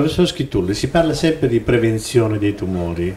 Professor Schittulli, si parla sempre di prevenzione dei tumori.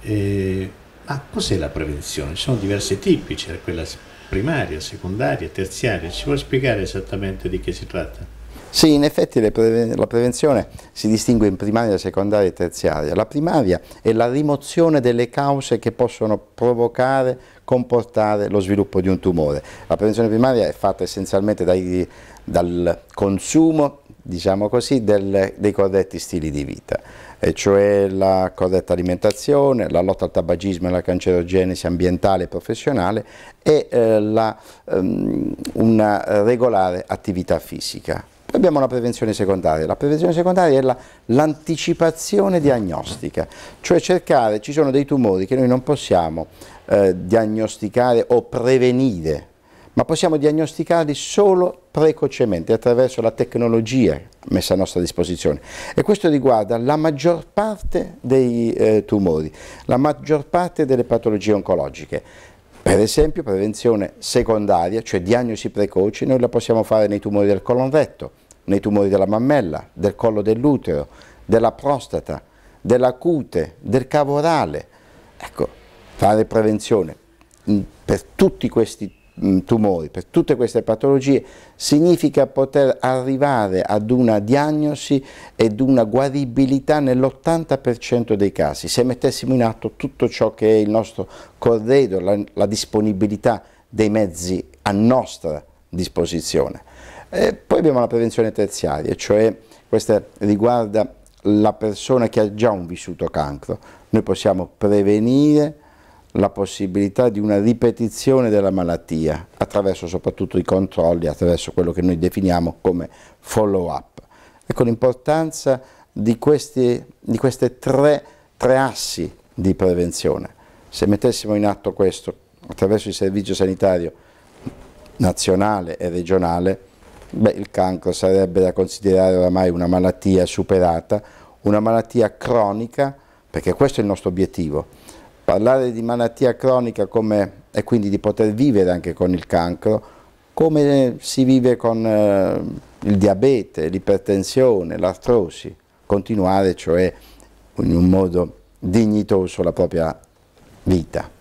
Eh, ma cos'è la prevenzione? Ci sono diversi tipi, c'è quella primaria, secondaria, terziaria. Ci vuoi spiegare esattamente di che si tratta? Sì, in effetti pre la prevenzione si distingue in primaria, secondaria e terziaria. La primaria è la rimozione delle cause che possono provocare, comportare lo sviluppo di un tumore. La prevenzione primaria è fatta essenzialmente dai, dal consumo diciamo così, del, dei codetti stili di vita, e cioè la codetta alimentazione, la lotta al tabagismo e alla cancerogenesi ambientale e professionale e eh, la, um, una regolare attività fisica. Poi abbiamo la prevenzione secondaria, la prevenzione secondaria è l'anticipazione la, diagnostica, cioè cercare, ci sono dei tumori che noi non possiamo eh, diagnosticare o prevenire ma possiamo diagnosticarli solo precocemente attraverso la tecnologia messa a nostra disposizione e questo riguarda la maggior parte dei eh, tumori, la maggior parte delle patologie oncologiche. Per esempio prevenzione secondaria, cioè diagnosi precoce, noi la possiamo fare nei tumori del colon retto, nei tumori della mammella, del collo dell'utero, della prostata, della cute, del cavo orale. Ecco, fare prevenzione mm, per tutti questi tumori Mm, tumori, per tutte queste patologie, significa poter arrivare ad una diagnosi ed una guaribilità nell'80% dei casi, se mettessimo in atto tutto ciò che è il nostro corredo, la, la disponibilità dei mezzi a nostra disposizione. E eh, poi abbiamo la prevenzione terziaria, cioè questa riguarda la persona che ha già un vissuto cancro. Noi possiamo prevenire la possibilità di una ripetizione della malattia attraverso soprattutto i controlli, attraverso quello che noi definiamo come follow up. Ecco l'importanza di, questi, di queste tre, tre assi di prevenzione. Se mettessimo in atto questo attraverso il servizio sanitario nazionale e regionale, beh, il cancro sarebbe da considerare oramai una malattia superata, una malattia cronica, perché questo è il nostro obiettivo, parlare di malattia cronica come, e quindi di poter vivere anche con il cancro, come si vive con eh, il diabete, l'ipertensione, l'artrosi, continuare cioè in un modo dignitoso la propria vita.